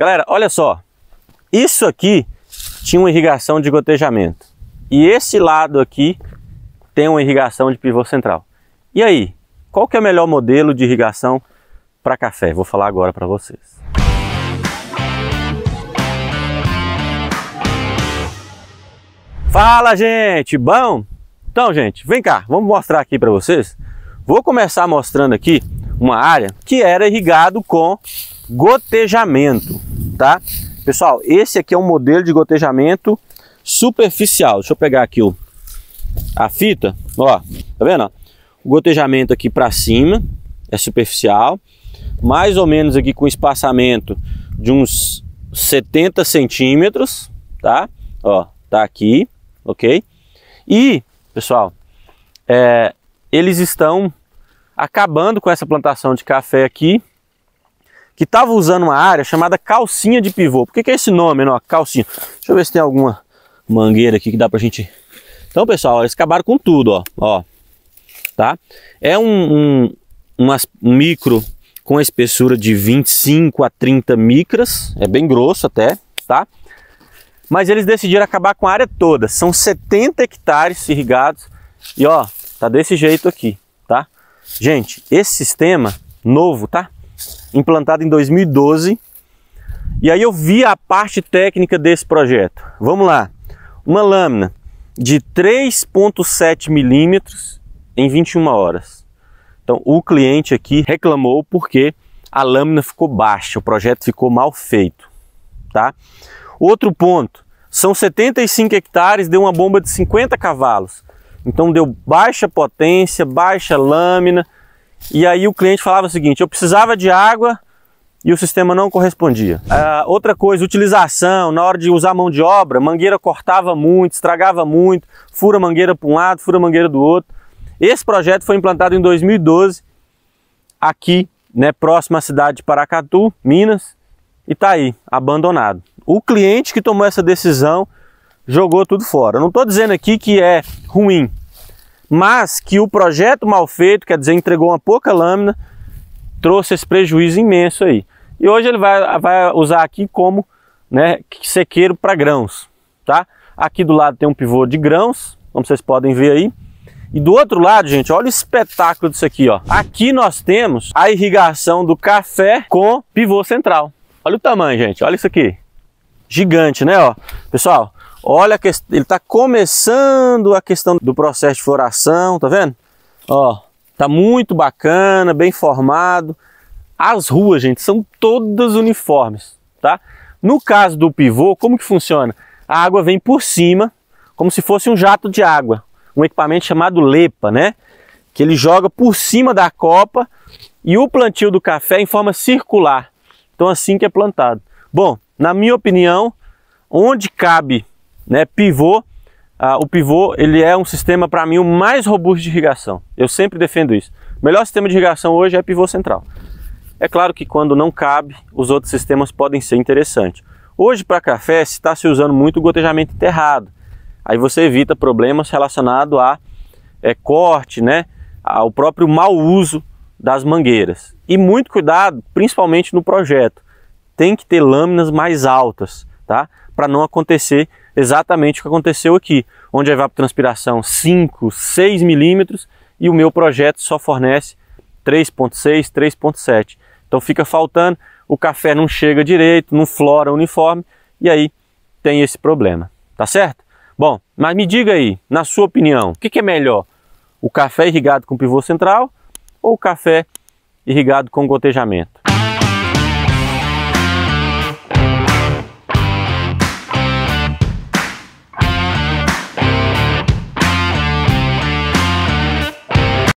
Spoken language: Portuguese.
Galera, olha só. Isso aqui tinha uma irrigação de gotejamento. E esse lado aqui tem uma irrigação de pivô central. E aí, qual que é o melhor modelo de irrigação para café? Vou falar agora para vocês. Fala, gente! Bom? Então, gente, vem cá, vamos mostrar aqui para vocês. Vou começar mostrando aqui uma área que era irrigado com gotejamento tá? Pessoal, esse aqui é um modelo de gotejamento superficial. Deixa eu pegar aqui o, a fita, ó, tá vendo? O gotejamento aqui para cima é superficial, mais ou menos aqui com espaçamento de uns 70 centímetros, tá? Ó, tá aqui, ok? E, pessoal, é, eles estão acabando com essa plantação de café aqui, que estava usando uma área chamada calcinha de pivô. Por que, que é esse nome, não? Calcinha. Deixa eu ver se tem alguma mangueira aqui que dá pra gente... Então, pessoal, ó, eles acabaram com tudo, ó. ó tá? É um, um, um micro com a espessura de 25 a 30 micras. É bem grosso até, tá? Mas eles decidiram acabar com a área toda. São 70 hectares irrigados. E ó, tá desse jeito aqui, tá? Gente, esse sistema novo, tá? implantado em 2012. E aí eu vi a parte técnica desse projeto. Vamos lá. Uma lâmina de 3.7 milímetros em 21 horas. Então o cliente aqui reclamou porque a lâmina ficou baixa, o projeto ficou mal feito. Tá? Outro ponto, são 75 hectares, deu uma bomba de 50 cavalos. Então deu baixa potência, baixa lâmina, e aí o cliente falava o seguinte: eu precisava de água e o sistema não correspondia. Ah, outra coisa, utilização, na hora de usar mão de obra, mangueira cortava muito, estragava muito, fura mangueira para um lado, fura mangueira do outro. Esse projeto foi implantado em 2012 aqui, né, próximo à cidade de Paracatu, Minas, e está aí, abandonado. O cliente que tomou essa decisão jogou tudo fora. não estou dizendo aqui que é ruim, mas que o projeto mal feito, quer dizer, entregou uma pouca lâmina, trouxe esse prejuízo imenso aí. E hoje ele vai, vai usar aqui como né, sequeiro para grãos, tá? Aqui do lado tem um pivô de grãos, como vocês podem ver aí. E do outro lado, gente, olha o espetáculo disso aqui, ó. Aqui nós temos a irrigação do café com pivô central. Olha o tamanho, gente, olha isso aqui. Gigante, né, ó. Pessoal, Olha, que ele está começando a questão do processo de floração, tá vendo? Ó, tá muito bacana, bem formado. As ruas, gente, são todas uniformes, tá? No caso do pivô, como que funciona? A água vem por cima, como se fosse um jato de água, um equipamento chamado lepa, né? Que ele joga por cima da copa e o plantio do café é em forma circular. Então assim que é plantado. Bom, na minha opinião, onde cabe né? Pivô, ah, o pivô ele é um sistema para mim o mais robusto de irrigação. Eu sempre defendo isso. O melhor sistema de irrigação hoje é pivô central. É claro que quando não cabe, os outros sistemas podem ser interessantes. Hoje para café está se usando muito o gotejamento enterrado. Aí você evita problemas relacionados a é, corte, né? ao próprio mau uso das mangueiras. E muito cuidado, principalmente no projeto. Tem que ter lâminas mais altas, tá? Para não acontecer exatamente o que aconteceu aqui, onde a evapotranspiração 5, 6 milímetros e o meu projeto só fornece 3.6, 3.7. Então fica faltando, o café não chega direito, não flora uniforme e aí tem esse problema, tá certo? Bom, mas me diga aí, na sua opinião, o que, que é melhor? O café irrigado com pivô central ou o café irrigado com gotejamento?